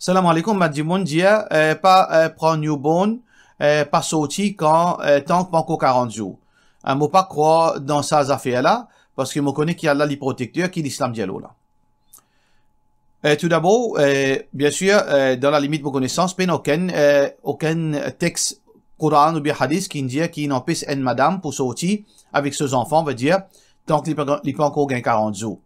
Salam alaikum, m'a dit mon pas prendre newborn, pas sorti quand tant pas encore 40 jours. Je ne pas croire dans ça affaires-là, parce que je connais qu'il y a là les protecteurs qui l'islam dialogue là. Eh, tout d'abord, eh, bien sûr, eh, dans la limite de mes connaissances, il n'y a aucun, aucun texte Coran ou bien hadith qui dit qu'il n'empêche une madame pour sortir avec ses enfants, veut dire, tant qu'il a pas encore 40 jours.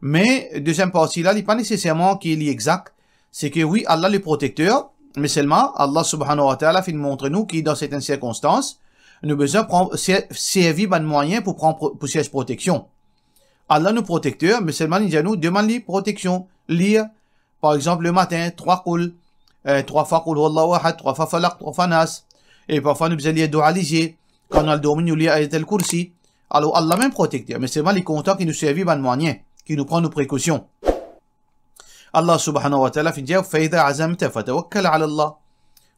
Mais, deuxième partie là, il n'est pas nécessairement qu'il est exact c'est que oui, Allah le protecteur, mais seulement Allah subhanahu wa ta'ala fait montrer nous qui dans certaines circonstances, nous besoin prendre, servir de ben moyen pour prendre, pour siège protection. Allah nous protecteur, mais seulement il nous demande la protection. Lire, par exemple, le matin, trois coul, euh, trois fois coul wallahu ahad, trois fois falak, trois fois nas. Et parfois, nous besoin lire dualiser. Quand on a le domaine, nous lire ayat kursi Alors, Allah même protecteur, mais seulement les content qui nous servit de ben moyen, qui nous prend nos précautions. Allah subhanahu wa ta'ala finit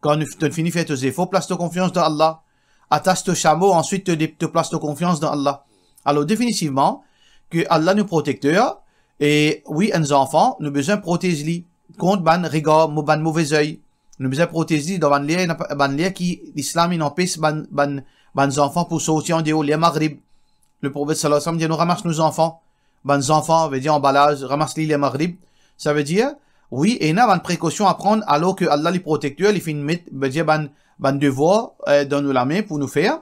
Quand tu finis faire tes efforts, place ta confiance dans Allah. Attache ton chameau, ensuite te, te place ta confiance dans Allah. Alors définitivement, que Allah nous protecteur, et oui, nos enfants, nous besoin protéger contre ban regard, ban mauvais œil. Nous besoin protéger dans ban lien, ban lien qui l'islam il empêche ban ban ban enfants pour sortir en dehors les maghrib. Le prophète sallallahu alayhi wa sallam dit nous ramasse nos enfants, ban enfants veut dire emballage, ramasse les les maghrib ça veut dire, oui, il y a une précaution à prendre alors que Allah, le protecteur, il fait une mettre, un ben, ben, devoir euh, dans la main pour nous faire.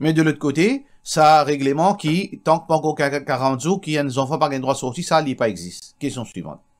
Mais de l'autre côté, ça règlement qui, tant que pas encore 40 jours, qui a des enfants pas le droit de sortir, ça, il pas existe. Question suivante.